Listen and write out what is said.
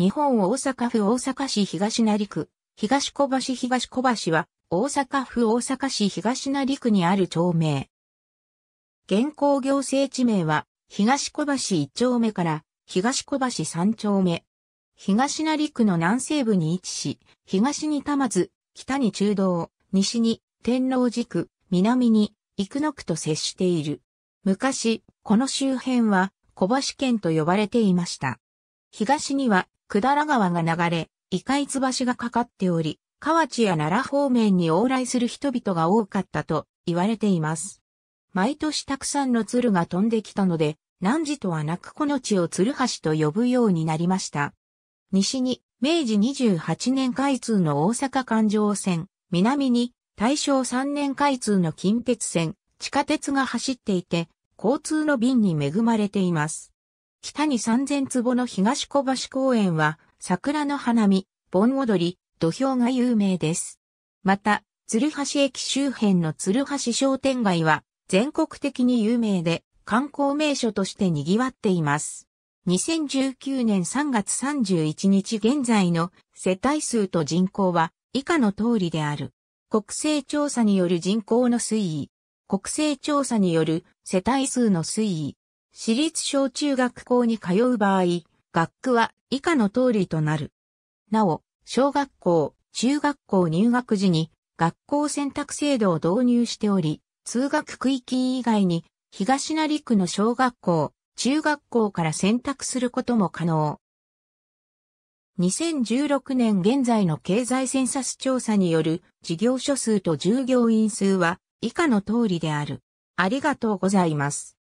日本大阪府大阪市東成区、東小橋東小橋は、大阪府大阪市東成区にある町名。現行行政地名は、東小橋1丁目から、東小橋3丁目。東成区の南西部に位置し、東に多摩津、北に中道、西に天王寺区、南に生野区と接している。昔、この周辺は小橋県と呼ばれていました。東には百済川が流れ、異界津橋がかかっており、河内や奈良方面に往来する人々が多かったと言われています。毎年たくさんの鶴が飛んできたので、何時とはなくこの地を鶴橋と呼ぶようになりました。西に明治28年開通の大阪環状線、南に大正3年開通の近鉄線、地下鉄が走っていて、交通の便に恵まれています。北に三千坪の東小橋公園は、桜の花見、盆踊り、土俵が有名です。また、鶴橋駅周辺の鶴橋商店街は、全国的に有名で、観光名所として賑わっています。2019年3月31日現在の世帯数と人口は以下の通りである。国勢調査による人口の推移、国勢調査による世帯数の推移、私立小中学校に通う場合、学区は以下の通りとなる。なお、小学校、中学校入学時に学校選択制度を導入しており、通学区域以外に東成区の小学校、中学校から選択することも可能。2016年現在の経済センサス調査による事業所数と従業員数は以下の通りである。ありがとうございます。